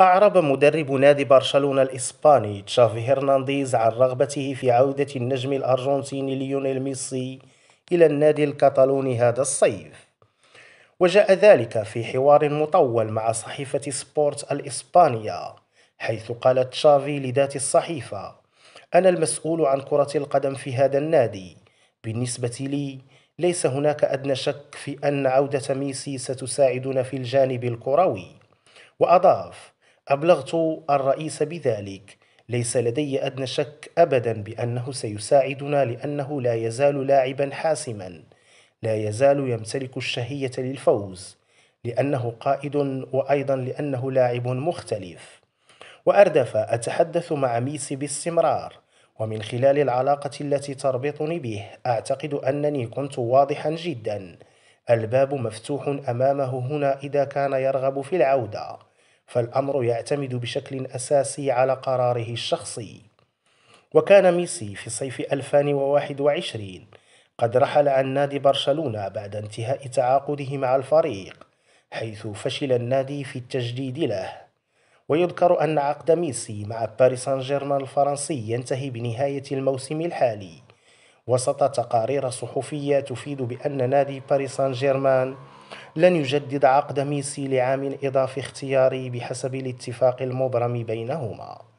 أعرب مدرب نادي برشلونة الإسباني تشافي هرنانديز عن رغبته في عودة النجم الأرجنتيني ليونيل ميسي إلى النادي الكتالوني هذا الصيف وجاء ذلك في حوار مطول مع صحيفة سبورت الإسبانية حيث قال تشافي لذات الصحيفة أنا المسؤول عن كرة القدم في هذا النادي بالنسبة لي ليس هناك أدنى شك في أن عودة ميسي ستساعدنا في الجانب الكروي وأضاف أبلغت الرئيس بذلك ليس لدي أدنى شك أبدا بأنه سيساعدنا لأنه لا يزال لاعبا حاسما لا يزال يمتلك الشهية للفوز لأنه قائد وأيضا لأنه لاعب مختلف وأردف أتحدث مع ميسي باستمرار ومن خلال العلاقة التي تربطني به أعتقد أنني كنت واضحا جدا الباب مفتوح أمامه هنا إذا كان يرغب في العودة فالأمر يعتمد بشكل أساسي على قراره الشخصي وكان ميسي في صيف 2021 قد رحل عن نادي برشلونة بعد انتهاء تعاقده مع الفريق حيث فشل النادي في التجديد له ويذكر أن عقد ميسي مع باريس سان جيرمان الفرنسي ينتهي بنهاية الموسم الحالي وسط تقارير صحفية تفيد بأن نادي باريس سان جيرمان لن يجدد عقد ميسي لعام إضافي اختياري بحسب الاتفاق المبرم بينهما